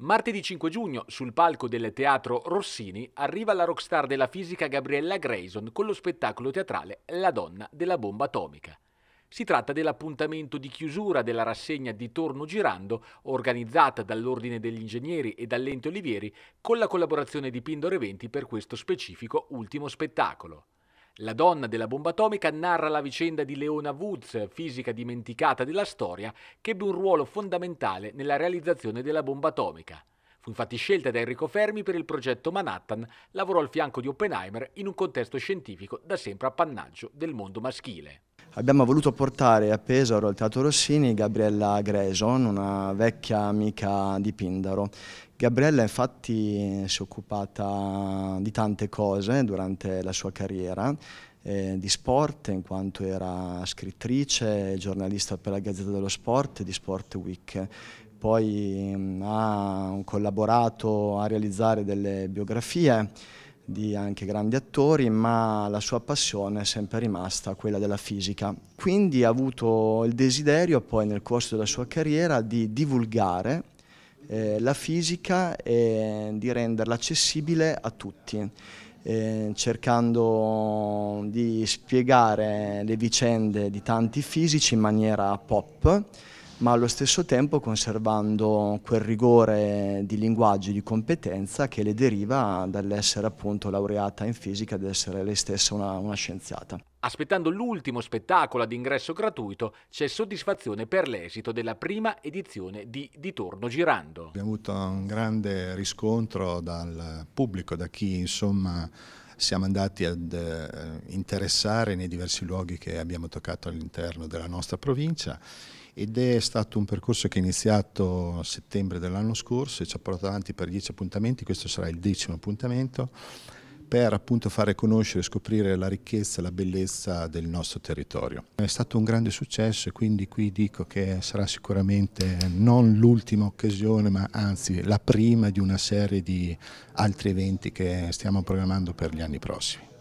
Martedì 5 giugno, sul palco del Teatro Rossini, arriva la rockstar della fisica Gabriella Grayson con lo spettacolo teatrale La donna della bomba atomica. Si tratta dell'appuntamento di chiusura della rassegna di Torno Girando, organizzata dall'Ordine degli Ingegneri e dall'Ente Olivieri, con la collaborazione di Pindore Venti per questo specifico ultimo spettacolo. La donna della bomba atomica narra la vicenda di Leona Woods, fisica dimenticata della storia, che ebbe un ruolo fondamentale nella realizzazione della bomba atomica. Fu infatti scelta da Enrico Fermi per il progetto Manhattan, lavorò al fianco di Oppenheimer in un contesto scientifico da sempre appannaggio del mondo maschile abbiamo voluto portare a Pesaro al Teatro Rossini Gabriella Greson, una vecchia amica di Pindaro. Gabriella infatti si è occupata di tante cose durante la sua carriera, eh, di sport in quanto era scrittrice, giornalista per la Gazzetta dello Sport e di Sport Week poi mm, ha collaborato a realizzare delle biografie di anche grandi attori, ma la sua passione è sempre rimasta quella della fisica. Quindi ha avuto il desiderio poi nel corso della sua carriera di divulgare eh, la fisica e di renderla accessibile a tutti, eh, cercando di spiegare le vicende di tanti fisici in maniera pop ma allo stesso tempo conservando quel rigore di linguaggio e di competenza che le deriva dall'essere appunto laureata in fisica, dall'essere lei stessa una, una scienziata. Aspettando l'ultimo spettacolo ad ingresso gratuito, c'è soddisfazione per l'esito della prima edizione di Di Torno Girando. Abbiamo avuto un grande riscontro dal pubblico, da chi insomma siamo andati ad eh, interessare nei diversi luoghi che abbiamo toccato all'interno della nostra provincia ed è stato un percorso che è iniziato a settembre dell'anno scorso e ci ha portato avanti per dieci appuntamenti, questo sarà il decimo appuntamento per appunto fare conoscere e scoprire la ricchezza e la bellezza del nostro territorio. È stato un grande successo e quindi qui dico che sarà sicuramente non l'ultima occasione ma anzi la prima di una serie di altri eventi che stiamo programmando per gli anni prossimi.